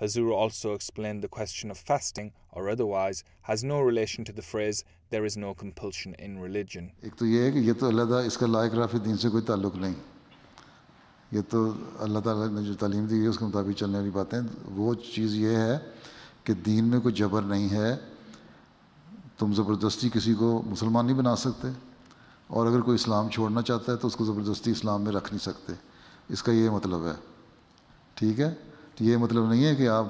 Hazura also explained the question of fasting or otherwise has no relation to the phrase there is no compulsion in religion. तो तो ये तो अल्लाह ताला ने जो तालीम दी है उसके मुताबिक चलने वाली बातें वो चीज़ ये है कि दीन में कोई जबर नहीं है तुम ज़बरदस्ती किसी को मुसलमान नहीं बना सकते और अगर कोई इस्लाम छोड़ना चाहता है तो उसको ज़बरदस्ती इस्लाम में रख नहीं सकते इसका ये मतलब है ठीक है तो ये मतलब नहीं है कि आप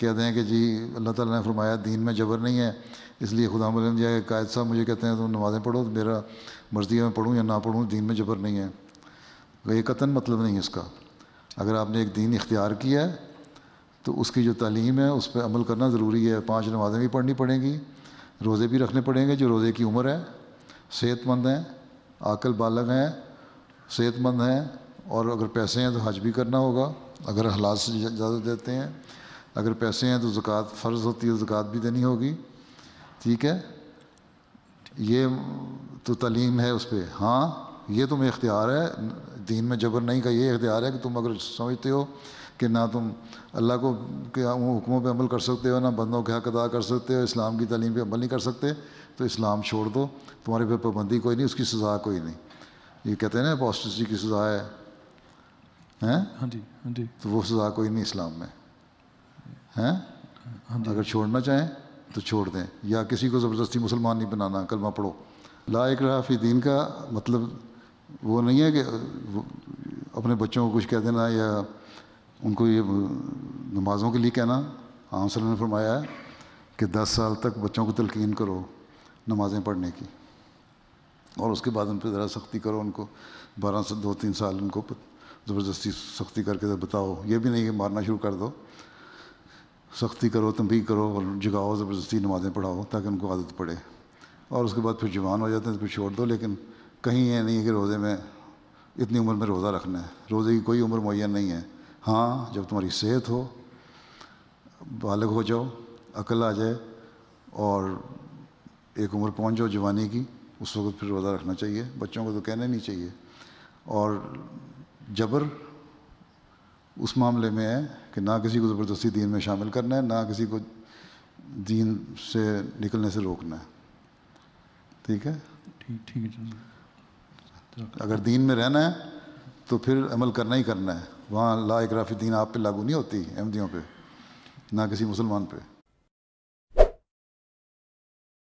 कहते हैं कि जी अल्लाह ताला ने फरमाया दीन में जबर नहीं है इसलिए खुदा जिया कायद साहब मुझे कहते हैं तुम नमाज़ें पढ़ो तो मेरा मर्ज़ी है मैं पढ़ूँ या ना पढ़ूँ दीन में जबर नहीं है तो ये कतन मतलब नहीं है इसका अगर आपने एक दीन इख्तियार किया है तो उसकी जो तालीम है उस पर अमल करना ज़रूरी है पाँच नमाज़ें भी पढ़नी पड़ेंगी रोज़े भी रखने पड़ेंगे जो रोज़े की उम्र है सेहतमंद हैं आकल बालग हैं सेहतमंद हैं और अगर पैसे हैं तो हज भी करना होगा अगर हलाल से इजाज़त देते हैं अगर पैसे हैं तो ज़क़़त फ़र्ज़ होती है ज़क़़त भी देनी होगी ठीक है ये तो तलीम है उस पर हाँ ये तुम इख्तियार है दीन में जबर नहीं का ये इख्तियार है कि तुम अगर समझते हो कि ना तुम अल्लाह को के हुक्मों पे अमल कर सकते हो ना बंदों के हक अदा कर सकते हो इस्लाम की तलीम पे अमल नहीं कर सकते तो इस्लाम छोड़ दो तुम्हारे पे पाबंदी कोई नहीं उसकी सज़ा कोई नहीं ये कहते हैं ना पॉस्टिसी की सज़ा है हैं हाँ जी हाँ जी तो वो सज़ा कोई नहीं इस्लाम में हैं हाँ अगर छोड़ना चाहें तो छोड़ दें या किसी को ज़बरदस्ती मुसलमान नहीं बनाना कलमा पढ़ो लाइक रहाफ़ी दीन का मतलब वो नहीं है कि अपने बच्चों को कुछ कह देना या उनको ये नमाज़ों के लिए कहना आम सलम ने फरमाया है कि दस साल तक बच्चों को तलकिन करो नमाज़ें पढ़ने की और उसके बाद उन पर ज़रा सख्ती करो उनको बारह से दो तीन साल उनको ज़बरदस्ती सख्ती करके तो बताओ ये भी नहीं कि मारना शुरू कर दो सख्ती करो तंबी करो और जगाओ ज़बरदस्ती नमाज़ें पढ़ाओ ताकि उनको आदत पड़े और उसके बाद फिर जवान हो जाते हैं तो फिर छोड़ दो लेकिन कहीं ये नहीं है कि रोज़े में इतनी उम्र में रोज़ा रखना है रोज़े की कोई उम्र मुहैया नहीं है हाँ जब तुम्हारी सेहत हो बालग हो जाओ अकल आ जाए और एक उम्र पहुँच जाओ जवानी की उस वक्त फिर रोज़ा रखना चाहिए बच्चों को तो कहना नहीं चाहिए और जबर उस मामले में है कि ना किसी को ज़बरदस्ती दीन में शामिल करना है ना किसी को दीन से निकलने से रोकना है ठीक है ठीक ठीक है अगर दीन में रहना है तो फिर अमल करना ही करना है वहाँ लाइक राफी दीन आप पे लागू नहीं होती अहमदियों पे ना किसी मुसलमान पे